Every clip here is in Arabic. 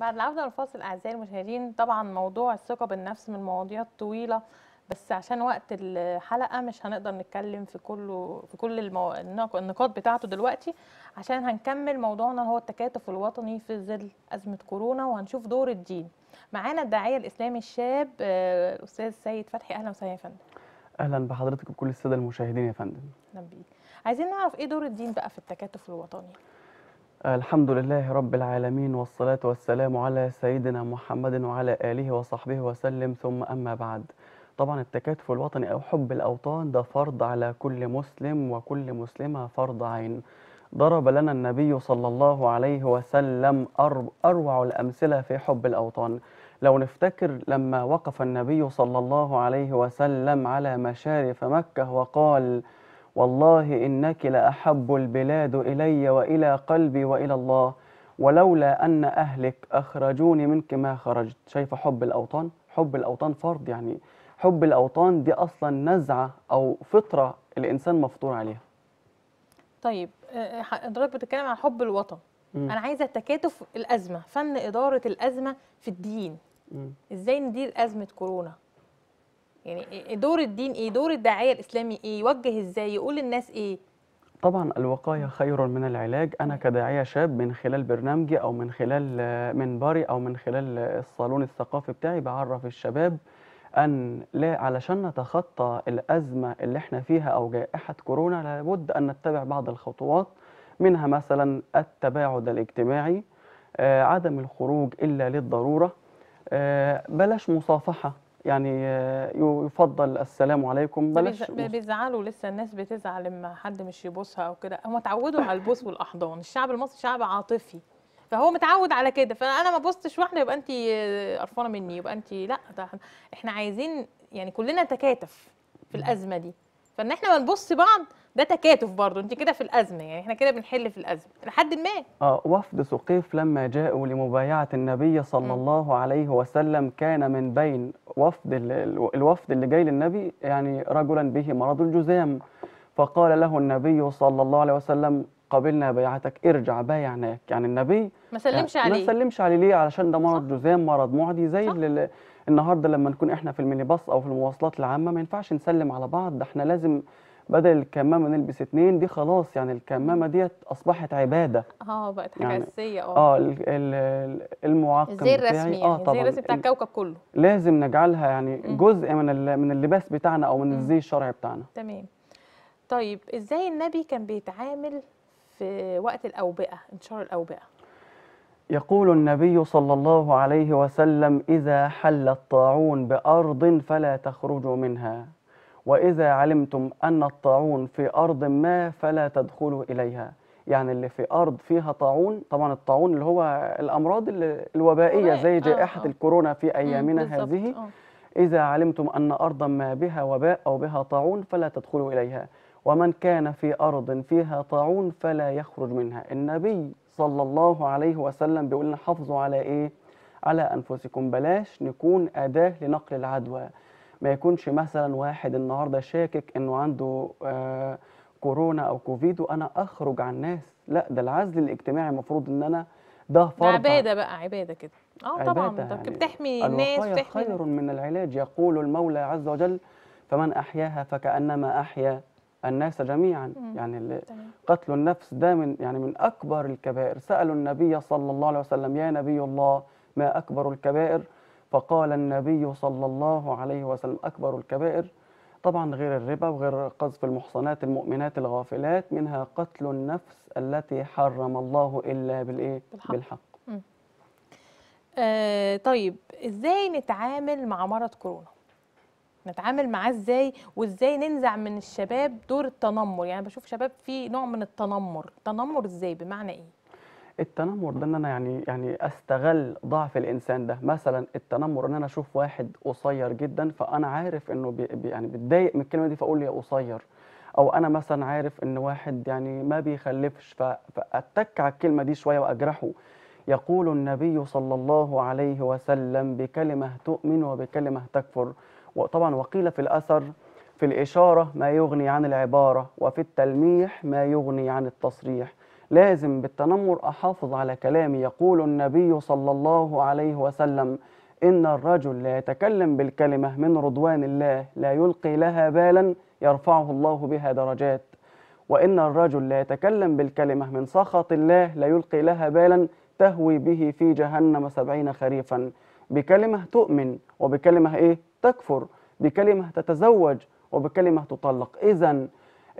بعد العودة للفاصل أعزائي المشاهدين طبعا موضوع الثقة بالنفس من مواضيع طويلة بس عشان وقت الحلقة مش هنقدر نتكلم في كله في كل المو... النقاط بتاعته دلوقتي عشان هنكمل موضوعنا هو التكاتف الوطني في ظل أزمة كورونا وهنشوف دور الدين معانا الداعية الإسلامي الشاب الأستاذ آه، سيد فتحي أهلا وسهلا يا فندم أهلا بحضرتك وبكل السادة المشاهدين يا فندم أهلا بيك عايزين نعرف إيه دور الدين بقى في التكاتف الوطني الحمد لله رب العالمين والصلاة والسلام على سيدنا محمد وعلى آله وصحبه وسلم ثم أما بعد طبعا التكاتف الوطني أو حب الأوطان ده فرض على كل مسلم وكل مسلمة فرض عين ضرب لنا النبي صلى الله عليه وسلم أروع الأمثلة في حب الأوطان لو نفتكر لما وقف النبي صلى الله عليه وسلم على مشارف مكة وقال والله إنك لأحب البلاد إلي وإلى قلبي وإلى الله ولولا أن أهلك أخرجوني منك ما خرجت شايفة حب الأوطان حب الأوطان فرض يعني حب الأوطان دي أصلا نزعة أو فطرة الإنسان مفطور عليها طيب آه، آه، حضرتك بتتكلم عن حب الوطن م. أنا عايزة تكاتف الأزمة فن إدارة الأزمة في الدين م. إزاي ندير أزمة كورونا يعني إيه، إيه، دور الدين ايه دور الداعيه الاسلامي ايه يوجه ازاي يقول للناس ايه طبعا الوقايه خير من العلاج انا كداعيه شاب من خلال برنامجي او من خلال منبري او من خلال الصالون الثقافي بتاعي بعرف الشباب ان لا علشان نتخطى الازمه اللي احنا فيها او جائحه كورونا لابد ان نتبع بعض الخطوات منها مثلا التباعد الاجتماعي آه، عدم الخروج الا للضروره آه، بلاش مصافحه يعني آه، يفضل السلام عليكم بلاش بيزعلوا لسه الناس بتزعل لما حد مش يبوسها او كده هم اتعودوا على البوس والاحضان الشعب المصري شعب عاطفي فهو متعود على كده فانا ما بوستش واحده يبقى انت آه، قرفانه مني يبقى انت لا ده احنا عايزين يعني كلنا نتكاتف في الازمه دي فان احنا ما نبص بعض ده تكاتف برضه انت كده في الازمه يعني احنا كده بنحل في الازمه لحد ما اه وفد سقيف لما جاءوا لمبايعه النبي صلى م. الله عليه وسلم كان من بين وفد الوفد اللي جاي للنبي يعني رجلا به مرض الجزام فقال له النبي صلى الله عليه وسلم قبلنا بيعتك ارجع بايعناك يعني النبي ما سلمش يعني عليه ما سلمش عليه ليه علشان ده مرض جزام مرض معدي زي النهارده لما نكون احنا في الميني باص او في المواصلات العامه ما ينفعش نسلم على بعض ده احنا لازم بدل الكمامه نلبس اتنين دي خلاص يعني الكمامه ديت اصبحت عباده اه بقت حاجه يعني اساسيه اه, آه، المعقم الزي الرسمي يعني الزي آه، الرسمي بتاع الكوكب كله لازم نجعلها يعني م. جزء من من اللباس بتاعنا او من الزي الشرعي بتاعنا تمام طيب ازاي النبي كان بيتعامل في وقت الاوبئه انتشار الاوبئه يقول النبي صلى الله عليه وسلم إذا حل الطاعون بأرض فلا تخرجوا منها وإذا علمتم أن الطاعون في أرض ما فلا تدخلوا إليها يعني اللي في أرض فيها طاعون طبعا الطاعون اللي هو الأمراض الوبائية زي جائحة آه، آه. الكورونا في أيامنا هذه آه. إذا علمتم أن أرضا ما بها وباء أو بها طاعون فلا تدخلوا إليها ومن كان في أرض فيها طاعون فلا يخرج منها النبي صلى الله عليه وسلم بيقول لنا حافظوا على إيه؟ على أنفسكم بلاش نكون أداة لنقل العدوى ما يكونش مثلا واحد النهارده شاكك انه عنده آه، كورونا او كوفيد وانا اخرج عن الناس لا ده العزل الاجتماعي المفروض ان انا ده فرض عباده بقى عباده كده اه طبعا انت يعني بتحمي الناس بتحمي خير من العلاج يقول المولى عز وجل فمن احياها فكانما احيا الناس جميعا يعني قتل النفس ده من يعني من اكبر الكبائر سالوا النبي صلى الله عليه وسلم يا نبي الله ما اكبر الكبائر فقال النبي صلى الله عليه وسلم أكبر الكبائر طبعا غير الربا وغير قذف المحصنات المؤمنات الغافلات منها قتل النفس التي حرم الله إلا بالإيه؟ بالحق, بالحق. آه طيب إزاي نتعامل مع مرض كورونا؟ نتعامل معاه ازاي وازاي ننزع من الشباب دور التنمر يعني بشوف شباب في نوع من التنمر تنمر ازاي بمعنى ايه التنمر ده ان انا يعني يعني استغل ضعف الانسان ده مثلا التنمر ان انا اشوف واحد قصير جدا فانا عارف انه بي يعني بتضايق من الكلمه دي فاقول يا قصير او انا مثلا عارف ان واحد يعني ما بيخلفش فاتك على الكلمه دي شويه واجرحه يقول النبي صلى الله عليه وسلم بكلمه تؤمن وبكلمه تكفر وطبعا وقيل في الاثر في الاشاره ما يغني عن العباره وفي التلميح ما يغني عن التصريح لازم بالتنمر أحافظ على كلامي يقول النبي صلى الله عليه وسلم إن الرجل لا يتكلم بالكلمة من رضوان الله لا يلقي لها بالا يرفعه الله بها درجات وإن الرجل لا يتكلم بالكلمة من سخط الله لا يلقي لها بالا تهوي به في جهنم سبعين خريفا بكلمة تؤمن وبكلمة إيه؟ تكفر بكلمة تتزوج وبكلمة تطلق إذا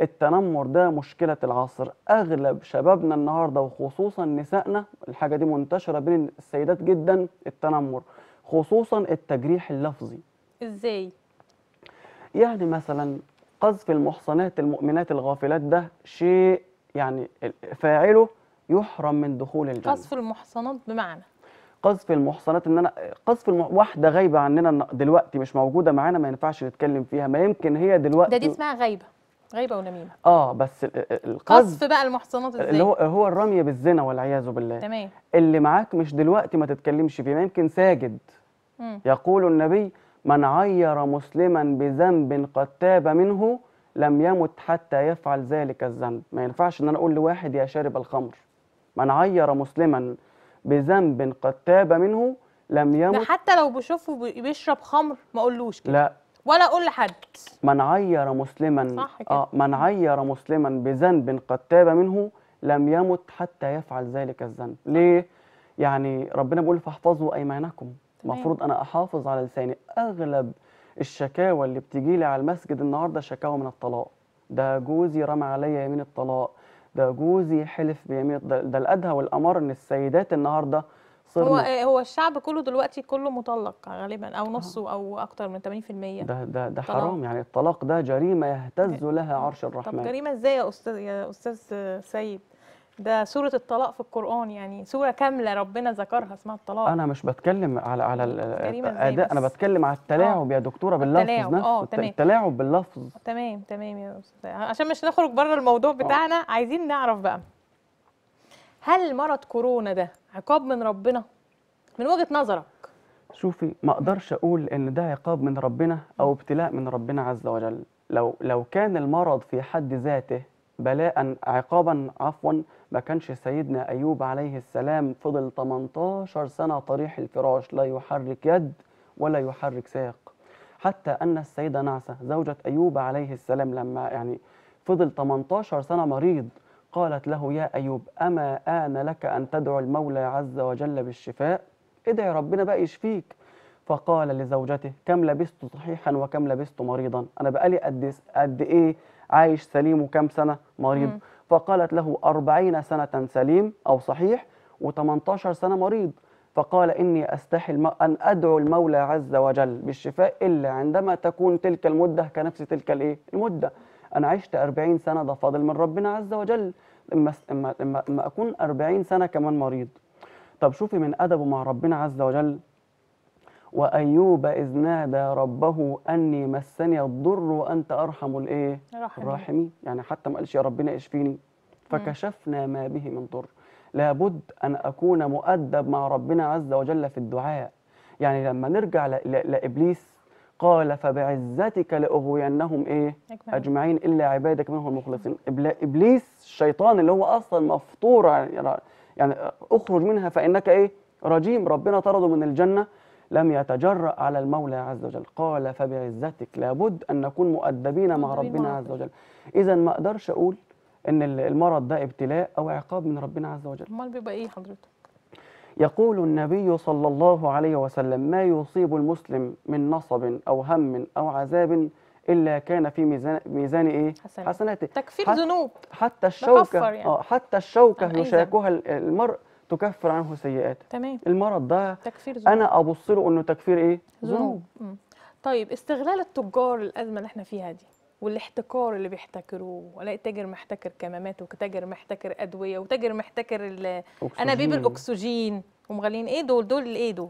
التنمر ده مشكلة العصر أغلب شبابنا النهاردة وخصوصا نسائنا الحاجة دي منتشرة بين السيدات جدا التنمر خصوصا التجريح اللفظي إزاي؟ يعني مثلا قذف المحصنات المؤمنات الغافلات ده شيء يعني فاعله يحرم من دخول الجنة قذف المحصنات بمعنى قذف المحصنات ان انا قذف المح... واحده غايبه عننا دلوقتي مش موجوده معانا ما ينفعش نتكلم فيها ما يمكن هي دلوقتي ده دي اسمها غايبه غيبه ونميمه اه بس القذف بقى المحصنات ازاي اللي هو هو الرميه بالزنا والعياذ بالله تمام اللي معاك مش دلوقتي ما تتكلمش فيه يمكن ساجد مم. يقول النبي من عير مسلما بذنب قد تاب منه لم يمت حتى يفعل ذلك الذنب ما ينفعش ان انا اقول لواحد يا شارب الخمر من عير مسلما بذنب قد تاب منه لم يمت ده حتى لو بشوفه بيشرب خمر ما اقولوش كده لا ولا اقول لحد من عير مسلما صح كده. آه من عير مسلما بذنب قد تاب منه لم يمت حتى يفعل ذلك الذنب ليه يعني ربنا بيقول فاحفظوا ايمانكم المفروض انا احافظ على لساني اغلب الشكاوى اللي بتجي لي على المسجد النهارده شكاوى من الطلاق ده جوزي رمى عليا يمين الطلاق ده جوزي حلف بيمين ده, ده الادهى والامر ان السيدات النهارده هو آه، هو الشعب كله دلوقتي كله مطلق غالبا او نصه او اكتر من 80% ده ده ده حرام يعني الطلاق ده جريمه يهتز آه. لها عرش الرحمن طب جريمه ازاي يا استاذ يا استاذ سيد ده سورة الطلاق في القرآن يعني سورة كاملة ربنا ذكرها اسمها الطلاق أنا مش بتكلم على على الأداء أنا بتكلم على التلاعب آه. يا دكتورة باللفظ التلاعب. نفسه آه، تمام. التلاعب باللفظ تمام تمام يا أستاذ عشان مش نخرج بره الموضوع بتاعنا عايزين نعرف بقى هل مرض كورونا ده عقاب من ربنا من وجهه نظرك شوفي ما اقدرش اقول ان ده عقاب من ربنا او ابتلاء من ربنا عز وجل لو لو كان المرض في حد ذاته بلاء عقابا عفوا ما كانش سيدنا ايوب عليه السلام فضل 18 سنه طريح الفراش لا يحرك يد ولا يحرك ساق حتى ان السيده نعسه زوجة ايوب عليه السلام لما يعني فضل 18 سنه مريض قالت له يا أيوب أما آن لك أن تدعو المولى عز وجل بالشفاء ادعي ربنا بقى يشفيك فقال لزوجته كم لبست صحيحا وكم لبست مريضا أنا بقالي قد, قد إيه عايش سليم وكم سنة مريض مم. فقالت له أربعين سنة سليم أو صحيح و18 سنة مريض فقال إني أستحي الم... أن أدعو المولى عز وجل بالشفاء إلا عندما تكون تلك المدة كنفس تلك الإيه؟ المدة أنا عشت 40 سنة ده فاضل من ربنا عز وجل إما, إما, إما, إما أكون 40 سنة كمان مريض طب شوفي من أدبه مع ربنا عز وجل وأيوب إذ نادى ربه أني مسني الضر وأنت أرحم الإيه؟ الراحمين يعني حتى ما قالش يا ربنا اشفيني فكشفنا ما به من ضر لابد أن أكون مؤدب مع ربنا عز وجل في الدعاء يعني لما نرجع لإبليس قال فبعزتك لاغوينهم ايه أجمعين. اجمعين الا عبادك منهم المخلصين ابليس الشيطان اللي هو اصلا مفطور يعني, يعني اخرج منها فانك ايه رجيم ربنا طرده من الجنه لم يتجرأ على المولى عز وجل قال فبعزتك لابد ان نكون مؤدبين مع ربنا عز وجل اذا ما اقدرش اقول ان المرض ده ابتلاء او عقاب من ربنا عز وجل امال بيبقى ايه حضرتك يقول النبي صلى الله عليه وسلم ما يصيب المسلم من نصب أو هم أو عذاب إلا كان في ميزان ميزان إيه حسناته, حسناته. تكفير ذنوب حتى الشوكة يعني. آه حتى الشوكة يشاكها المرء تكفر عنه سيئاته تمام المرض ده تكفير ذنوب أنا أبص له إنه تكفير إيه ذنوب طيب استغلال التجار الأزمة اللي احنا فيها دي والاحتكار اللي بيحتكروه ولاقي تاجر محتكر كمامات وتاجر محتكر ادويه وتاجر محتكر انابيب الاكسجين ومغلين ايه دول دول ايه دول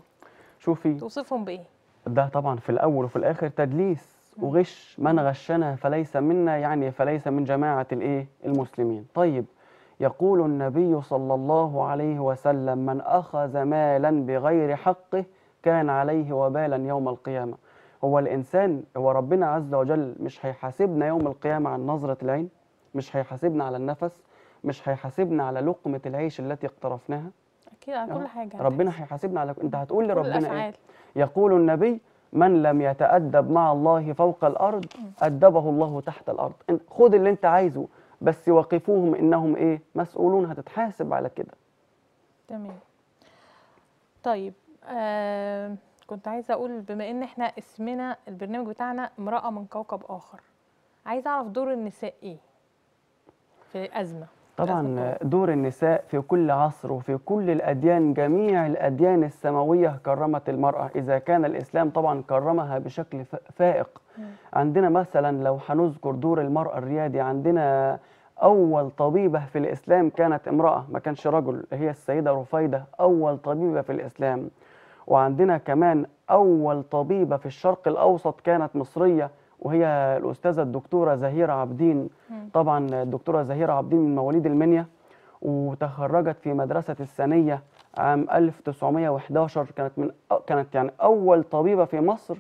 شوفي توصفهم بايه ده طبعا في الاول وفي الاخر تدليس وغش من غشنا فليس منا يعني فليس من جماعه الايه المسلمين طيب يقول النبي صلى الله عليه وسلم من اخذ مالا بغير حقه كان عليه وبالا يوم القيامه هو الإنسان هو ربنا عز وجل مش هيحاسبنا يوم القيامة عن نظرة العين مش هيحاسبنا على النفس مش هيحاسبنا على لقمة العيش التي اقترفناها أكيد على كل حاجة ربنا هيحاسبنا على أنت هتقول لربنا إيه يقول النبي من لم يتأدب مع الله فوق الأرض أدبه الله تحت الأرض خد اللي أنت عايزه بس وقفوهم إنهم إيه مسؤولون هتتحاسب على كده تمام طيب آه كنت عايزه اقول بما ان احنا اسمنا البرنامج بتاعنا امراه من كوكب اخر عايزه اعرف دور النساء ايه في الازمه طبعا دور النساء في كل عصر وفي كل الأديان جميع الأديان السماوية كرمت المرأة إذا كان الإسلام طبعا كرمها بشكل فائق عندنا مثلا لو هنذكر دور المرأة الريادي عندنا أول طبيبة في الإسلام كانت امرأة ما كانش رجل هي السيدة رفيدة أول طبيبة في الإسلام وعندنا كمان أول طبيبة في الشرق الأوسط كانت مصرية وهي الأستاذة الدكتورة زهيرة عبدين طبعا الدكتورة زهيرة عبدين من مواليد المنيا وتخرجت في مدرسة السنية عام 1911 كانت من كانت يعني أول طبيبة في مصر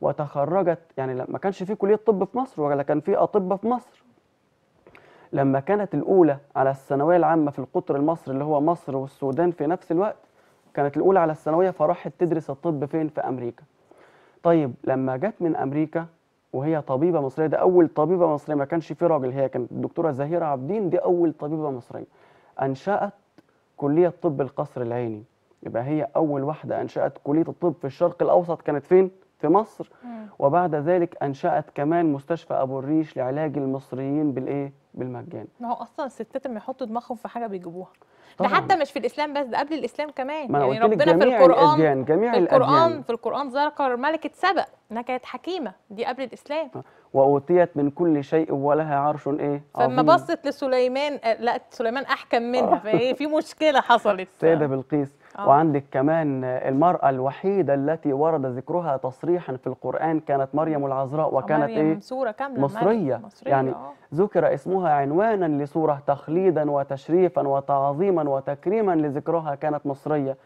وتخرجت يعني ما كانش في كلية طب في مصر ولا كان في أطباء في مصر لما كانت الأولى على الثانوية العامة في القطر المصري اللي هو مصر والسودان في نفس الوقت كانت الاولى على الثانويه فراحت تدرس الطب فين في امريكا طيب لما جت من امريكا وهي طبيبه مصريه ده اول طبيبه مصريه ما كانش في راجل هي كانت الدكتوره زهيره عابدين دي اول طبيبه مصريه انشات كليه طب القصر العيني يبقى هي اول واحده انشات كليه الطب في الشرق الاوسط كانت فين في مصر وبعد ذلك انشات كمان مستشفى ابو الريش لعلاج المصريين بالايه بالمجان ما هو اصلا الستات لما يحطوا دماغهم في حاجه بيجيبوها ده حتى مش في الاسلام بس ده قبل الاسلام كمان يعني ربنا في القران الأديان. جميع في القران الأديان. في القران ذكر ملكه سبأ انها كانت حكيمه دي قبل الاسلام آه. واوتيت من كل شيء ولها عرش ايه عظيم. فلما بصت لسليمان آه، لقت سليمان احكم منها آه. فهي في مشكله حصلت السيده بلقيس آه. وعندك كمان المرأة الوحيدة التي ورد ذكرها تصريحا في القرآن كانت مريم العذراء آه، وكانت مريم إيه؟ سورة كاملة مصرية, مصرية يعني أوه. ذكر اسمها عنوانا لسورة تخليدا وتشريفا وتعظيما وتكريما لذكرها كانت مصرية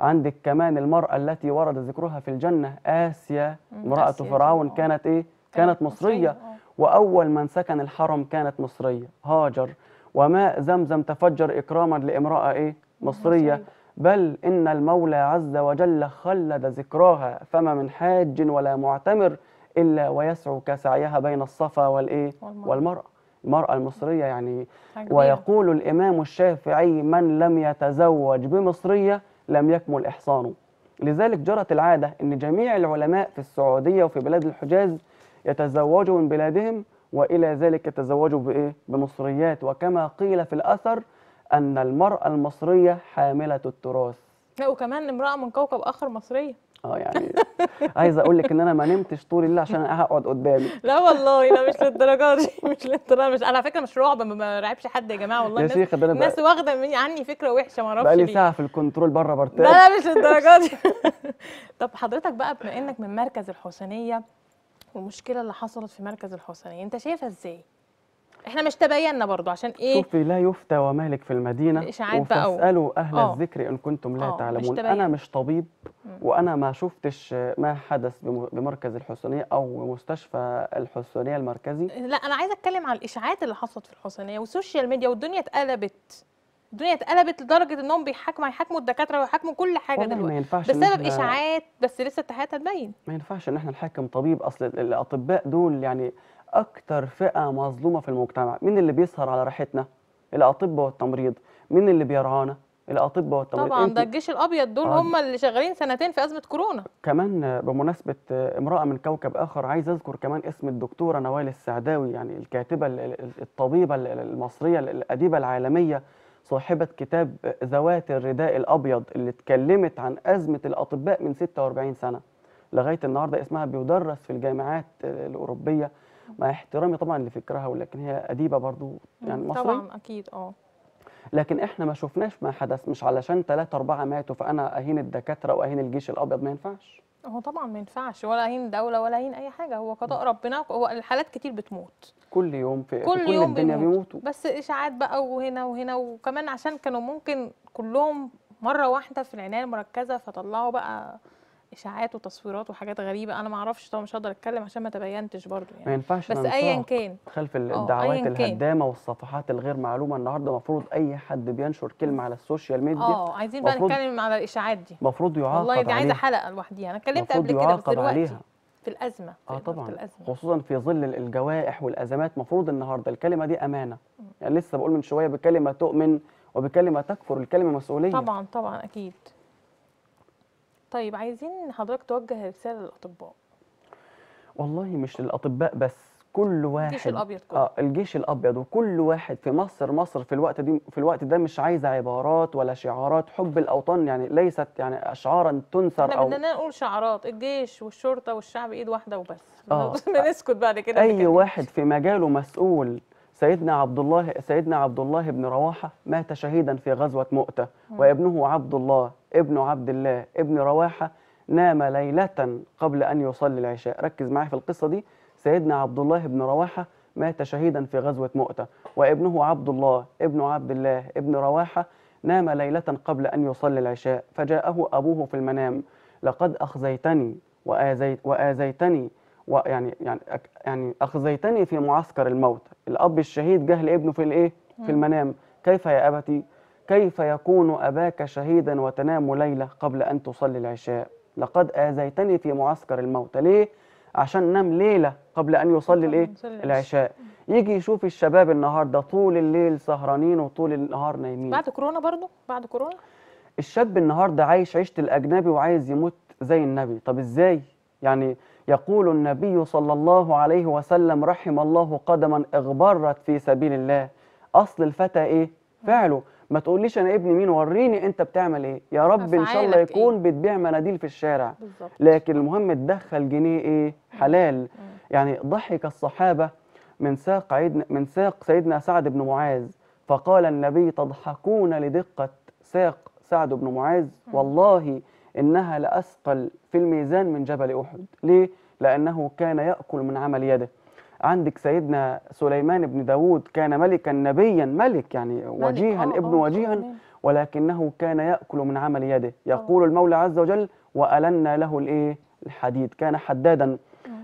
عندك كمان المرأة التي ورد ذكرها في الجنة آسيا امرأة فرعون كانت إيه؟ كانت مصرية آه. وأول من سكن الحرم كانت مصرية هاجر وماء زمزم تفجر إكراما لامرأة إيه؟ مصرية, مصرية بل إن المولى عز وجل خلد ذكراها فما من حاج ولا معتمر إلا ويسعو كسعيها بين الصفا والإيه والمرأة المرأة المصرية يعني ويقول الإمام الشافعي من لم يتزوج بمصرية لم يكمل إحصانه لذلك جرت العادة أن جميع العلماء في السعودية وفي بلاد الحجاز يتزوجوا من بلادهم وإلى ذلك يتزوجوا بإيه؟ بمصريات وكما قيل في الأثر أن المرأة المصرية حاملة التراث لا وكمان امرأة من كوكب آخر مصرية اه يعني عايزه اقول لك ان انا ما نمتش طول الليل عشان هقعد قدامي لا والله لا مش للدرجه دي مش للدرجه مش انا على فكره مش رعب ما برعبش حد يا جماعه والله يا الناس شيخ ده الناس واخده مني عني فكره وحشه ما اعرفش بقى لي ساعه في الكنترول بره برتاح لا لا مش للدرجه دي طب حضرتك بقى بما انك من مركز الحسينيه والمشكله اللي حصلت في مركز الحسينيه انت شايفها ازاي؟ احنا مش تبينا برضو عشان ايه شوفي لا يفتى ومالك في المدينه اشاعات بقى واسالوا اهل أوه. الذكر ان كنتم لا أوه. تعلمون مش انا مش طبيب وانا ما شفتش ما حدث بمركز الحسنيه او مستشفى الحسنيه المركزي لا انا عايزه اتكلم على الاشاعات اللي حصلت في الحسنيه والسوشيال ميديا والدنيا اتقلبت الدنيا اتقلبت لدرجه انهم بيحاكموا هيحاكموا الدكاتره ويحاكموا كل حاجه دلوقتي بسبب إحنا... اشاعات بس لسه التحقيقات هتبين ما ينفعش ان احنا نحاكم طبيب اصل الاطباء دول يعني اكتر فئه مظلومه في المجتمع مين اللي بيسهر على راحتنا الاطباء والتمريض مين اللي بيرعانا الاطباء والتمريض طبعا ده الجيش الابيض دول آه. هم اللي شغالين سنتين في ازمه كورونا كمان بمناسبه امراه من كوكب اخر عايز اذكر كمان اسم الدكتوره نوال السعداوي يعني الكاتبه الطبيبه المصريه الاديبه العالميه صاحبه كتاب ذوات الرداء الابيض اللي اتكلمت عن ازمه الاطباء من 46 سنه لغايه النهارده اسمها بيدرس في الجامعات الاوروبيه مع احترامي طبعا لفكرها ولكن هي اديبه برضو يعني مصري طبعا اكيد اه لكن احنا ما شفناش ما حدث مش علشان ثلاثة أربعة ماتوا فأنا أهين الدكاترة وأهين الجيش الأبيض ما ينفعش هو طبعا ما ينفعش ولا هين دولة ولا هين أي حاجة هو قضاء ربنا هو الحالات كتير بتموت كل يوم في كل, في كل يوم الدنيا بيموتوا بس إشاعات بقى وهنا وهنا وكمان عشان كانوا ممكن كلهم مرة واحدة في العناية المركزة فطلعوا بقى اشاعات وتصويرات وحاجات غريبه انا ما اعرفش طبعا مش هقدر اتكلم عشان ما تبينتش برضو يعني ما ينفعش بس ايا كان خلف آه، الدعوات الهدامه والصفحات الغير معلومه النهارده المفروض اي حد بينشر كلمه على السوشيال ميديا اه عايزين بقى نتكلم على الاشاعات دي المفروض يعاقب والله دي عايزه حلقه لوحديها انا اتكلمت قبل كده بس دلوقتي عليها. في الازمه في اه طبعا في الأزمة. خصوصا في ظل الجوائح والازمات مفروض النهارده الكلمه دي امانه يعني لسه بقول من شويه بكلمه تؤمن وبكلمه تكفر الكلمه مسؤوليه طبعا طبعا اكيد طيب عايزين حضرتك توجه رسالة للأطباء والله مش للأطباء بس كل واحد الجيش الابيض كله اه الجيش الابيض وكل واحد في مصر مصر في الوقت دي في الوقت ده مش عايزه عبارات ولا شعارات حب الاوطان يعني ليست يعني اشعارا تنثر او بدنا نقول شعارات الجيش والشرطه والشعب ايد واحده وبس آه. نسكت بعد كده اي واحد في مجاله مسؤول سيدنا عبد الله سيدنا عبد الله بن رواحه مات شهيدا في غزوه مؤته وابنه عبد الله ابن عبد الله ابن رواحه نام ليله قبل ان يصلي العشاء ركز معايا في القصه دي سيدنا عبد الله بن رواحه مات شهيدا في غزوه مؤته وابنه عبد الله ابن عبد الله ابن رواحه نام ليله قبل ان يصلي العشاء فجاءه ابوه في المنام لقد اخزيتني وآزيت واذيتني ويعني يعني يعني, يعني اخزيتني في معسكر الموت الاب الشهيد جهل ابنه في الايه في المنام كيف يا ابتي كيف يكون اباك شهيدا وتنام ليله قبل ان تصلي العشاء لقد اذيتني في معسكر الموت ليه عشان نام ليله قبل ان يصلي الايه العشاء يجي يشوف الشباب النهارده طول الليل سهرانين وطول النهار نايمين بعد كورونا برضو بعد كورونا الشاب النهارده عايش عيشه الاجنبي وعايز يموت زي النبي طب ازاي يعني يقول النبي صلى الله عليه وسلم رحم الله قدما اغبرت في سبيل الله أصل الفتى إيه؟ فعله ما تقوليش انا ابني مين وريني انت بتعمل ايه يا رب ان شاء الله إيه؟ يكون إيه؟ بتبيع مناديل في الشارع بالزبط. لكن المهم تدخل جنيه ايه حلال يعني ضحك الصحابه من ساق عيدنا من ساق سيدنا سعد بن معاذ فقال النبي تضحكون لدقه ساق سعد بن معاذ والله إنها لأثقل في الميزان من جبل أحد ليه؟ لأنه كان يأكل من عمل يده عندك سيدنا سليمان بن داود كان ملكا نبيا ملك يعني وجيها ملك. آه، ابن آه، وجيها ولكنه كان يأكل من عمل يده آه. يقول المولى عز وجل وألنا له الإيه؟ الحديد كان حدادا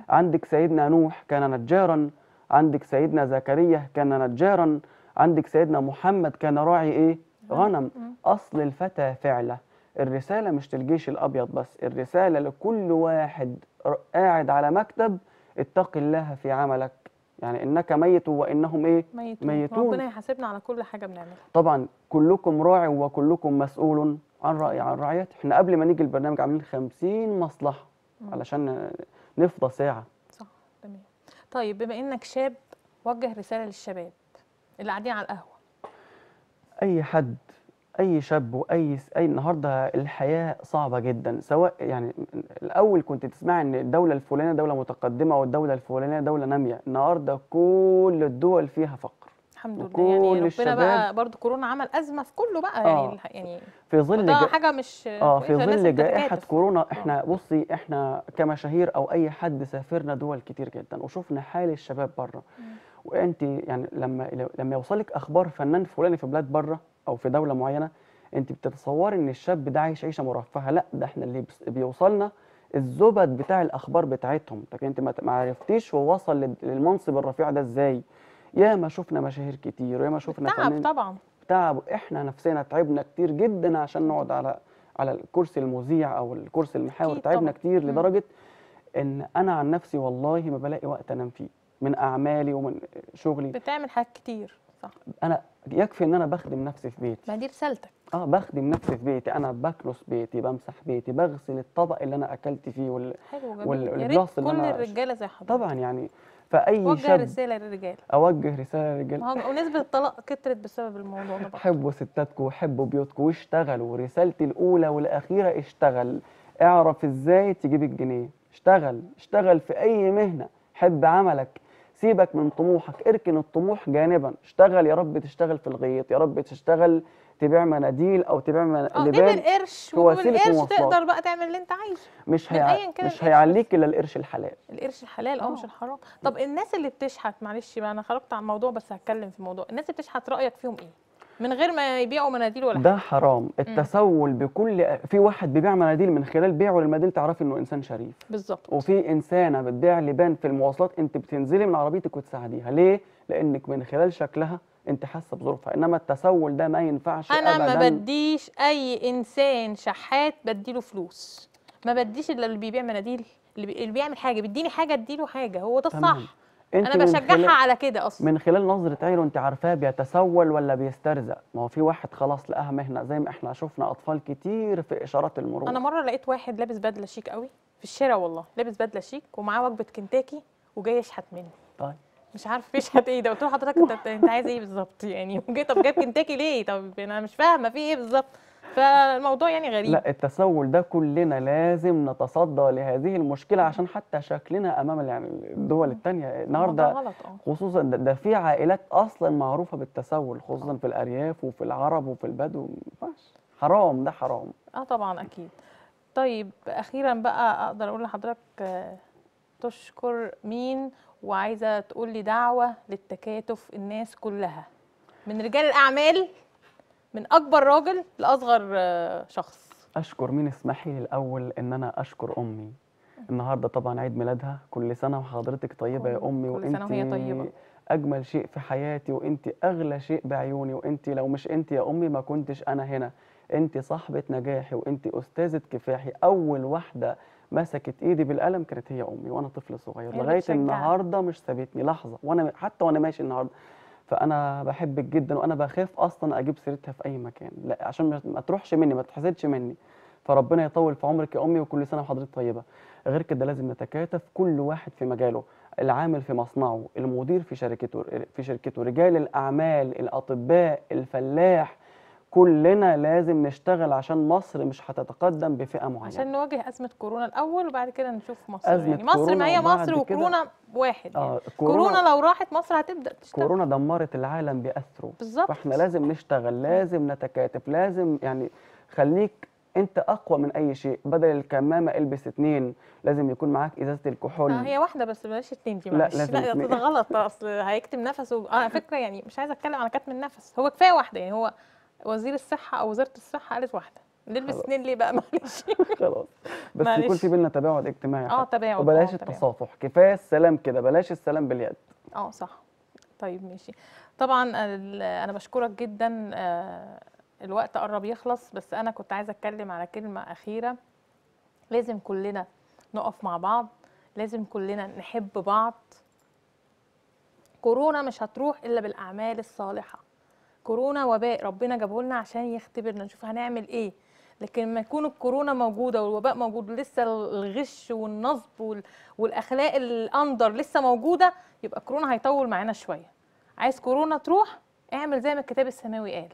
عندك سيدنا نوح كان نجارا عندك سيدنا زكريا كان نجارا عندك سيدنا محمد كان راعي إيه؟ غنم أصل الفتى فعله الرسالة مش للجيش الأبيض بس الرسالة لكل واحد قاعد على مكتب اتق الله في عملك يعني انك ميت وانهم ايه ميتون, ميتون. ربنا يحاسبنا على كل حاجه بنعملها طبعا كلكم راع وكلكم مسؤول عن راي عن رعيته احنا قبل ما نيجي البرنامج عاملين 50 مصلحه م. علشان نفضى ساعه صح تمام طيب بما انك شاب وجه رساله للشباب اللي قاعدين على القهوه اي حد اي شاب واي اي النهارده الحياه صعبه جدا سواء يعني الاول كنت تسمع ان الدوله الفلانيه دوله متقدمه والدوله الفلانيه دوله ناميه النهارده كل الدول فيها فقر الحمد لله يعني ربنا بقى برضو كورونا عمل ازمه في كله بقى يعني آه يعني يعني في ظل ج... حاجه مش اه في ظل جائحه كورونا آه. احنا بصي احنا كمشاهير او اي حد سافرنا دول كتير جدا وشفنا حال الشباب بره وانت يعني لما لما يوصلك اخبار فنان فلاني في بلاد بره او في دوله معينه انت بتتصوري ان الشاب ده عايش عيشه مرفهه لا ده احنا اللي بيوصلنا الزبد بتاع الاخبار بتاعتهم لكن انت ما عرفتيش هو وصل للمنصب الرفيع ده ازاي ياما شفنا مشاهير كتير وياما شفنا تعب طبعا تعب احنا نفسنا تعبنا كتير جدا عشان نقعد على على الكرسي المذيع او الكرسي المحاور تعبنا كتير لدرجه ان انا عن نفسي والله ما بلاقي وقت انام فيه من اعمالي ومن شغلي بتعمل حاجات كتير انا يكفي ان انا بخدم نفسي في بيتي ما دي رسالتك اه بخدم نفسي في بيتي انا بكنس بيتي بمسح بيتي بغسل الطبق اللي انا اكلت فيه وال حلو وال... اللي كل أنا... الرجاله زي حضرتك طبعا يعني فاي وجه شاب رساله للرجال اوجه رساله للرجال ونسبه الطلاق كترت بسبب الموضوع ده حبوا ستاتكم وحبوا بيوتكم واشتغلوا رسالتي الاولى والاخيره اشتغل اعرف ازاي تجيب الجنيه اشتغل اشتغل في اي مهنه حب عملك سيبك من طموحك اركن الطموح جانبا اشتغل يا رب تشتغل في الغيط يا رب تشتغل تبيع مناديل او تبيع من... آه، لبان قرش ومن قرش تقدر بقى تعمل اللي انت عايزه مش هي... مش هيعليك الا القرش الحلال القرش الحلال اه مش آه. الحرام طب الناس اللي بتشحت معلش بقى انا خرجت عن الموضوع بس هتكلم في الموضوع الناس اللي بتشحت رايك فيهم ايه من غير ما يبيعوا مناديل ولا حاجه ده حرام التسول بكل في واحد بيبيع مناديل من خلال بيعه للمناديل تعرفي انه انسان شريف بالظبط وفي انسانه بتبيع لبان في المواصلات انت بتنزلي من عربيتك وتساعديها ليه لانك من خلال شكلها انت حاسه بظروفها انما التسول ده ما ينفعش انا ابدا ما بديش اي انسان شحات بديله فلوس ما بديش الا اللي بيبيع مناديل اللي بيعمل حاجه بيديني حاجه اديله حاجه هو ده الصح انا بشجعها على كده اصلا من خلال نظره عينه انت عارفاه بيتسول ولا بيسترزق ما هو في واحد خلاص لقاها مهنه زي ما احنا شفنا اطفال كتير في اشارات المرور انا مره لقيت واحد لابس بدله شيك قوي في الشارع والله لابس بدله شيك ومعاه وجبه كنتاكي وجاي يشحت مني طيب مش عارف يشحت ايه ده قلت له حضرتك انت عايز ايه بالظبط يعني طب جايب كنتاكي ليه طب انا مش فاهمه في ايه بالظبط فالموضوع يعني غريب لا التسول ده كلنا لازم نتصدى لهذه المشكله عشان حتى شكلنا امام يعني الدول الثانيه النهارده آه. خصوصا ده في عائلات اصلا معروفه بالتسول خصوصا آه. في الارياف وفي العرب وفي البدو ما ينفعش حرام ده حرام اه طبعا اكيد طيب اخيرا بقى اقدر اقول لحضرتك تشكر مين وعايزه تقول لي دعوه للتكاتف الناس كلها من رجال الاعمال من اكبر راجل لاصغر آه، شخص اشكر مين اسمحي لي الاول ان انا اشكر امي النهارده طبعا عيد ميلادها كل سنه وحضرتك طيبه يا امي وانت كل سنه وهي طيبه اجمل شيء في حياتي وانت اغلى شيء بعيوني وانت لو مش انت يا امي ما كنتش انا هنا انت صاحبه نجاحي وانت استاذه كفاحي اول واحده مسكت ايدي بالقلم كانت هي امي وانا طفل صغير لغايه النهارده مش سابتني لحظه وانا حتى وانا ماشي النهارده فانا بحبك جدا وانا بخاف اصلا اجيب سيرتها في اي مكان لا عشان ما تروحش مني ما تتحسدش مني فربنا يطول في عمرك يا امي وكل سنه وحضرتك طيبه غير كده لازم نتكاتف كل واحد في مجاله العامل في مصنعه المدير في شركته في شركته رجال الاعمال الاطباء الفلاح كلنا لازم نشتغل عشان مصر مش هتتقدم بفئه معينه عشان نواجه ازمه كورونا الاول وبعد كده نشوف مصر أزمة يعني مصر ما هي مصر وكورونا واحد يعني. آه يعني. كورونا, كورونا لو راحت مصر هتبدا تشتغل كورونا دمرت العالم باثره بالظبط فاحنا لازم نشتغل أيوة. لازم نتكاتف لازم يعني خليك انت اقوى من اي شيء بدل الكمامه البس اثنين لازم يكون معاك ازازه الكحول آه هي واحده بس بلاش اثنين دي معلش لا لازم لا ده غلط اصل هيكتم نفسه آه، على آه فكره يعني مش عايزه اتكلم على كتم النفس هو كفايه واحده يعني هو وزير الصحه او وزاره الصحه قالت واحده نلبس اثنين ليه بقى معلش خلاص بس معلش. يكون في بينا تباعد اجتماعي اه تباعد وبلاش آه، التصافح كفايه السلام كده بلاش السلام باليد اه صح طيب ماشي طبعا انا بشكرك جدا آه، الوقت قرب يخلص بس انا كنت عايزه اتكلم على كلمه اخيره لازم كلنا نقف مع بعض لازم كلنا نحب بعض كورونا مش هتروح الا بالاعمال الصالحه كورونا وباء ربنا جابه لنا عشان يختبرنا نشوف هنعمل ايه لكن لما يكون الكورونا موجوده والوباء موجود لسه الغش والنصب والاخلاق الاندر لسه موجوده يبقى كورونا هيطول معانا شويه عايز كورونا تروح اعمل زي ما الكتاب السماوي قال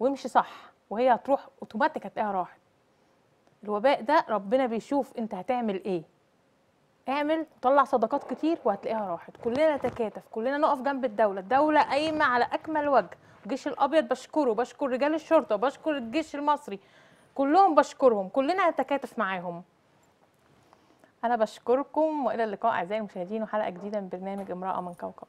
وامشي صح وهي هتروح اوتوماتيك هتلاقيها راحت الوباء ده ربنا بيشوف انت هتعمل ايه اعمل طلع صدقات كتير وهتلاقيها راحت كلنا نتكاتف كلنا نقف جنب الدوله الدوله قايمه على اكمل وجه الجيش الابيض بشكره بشكر رجال الشرطه بشكر الجيش المصري كلهم بشكرهم كلنا نتكاتف معاهم انا بشكركم والى اللقاء اعزائي المشاهدين وحلقه جديده من برنامج امراه من كوكب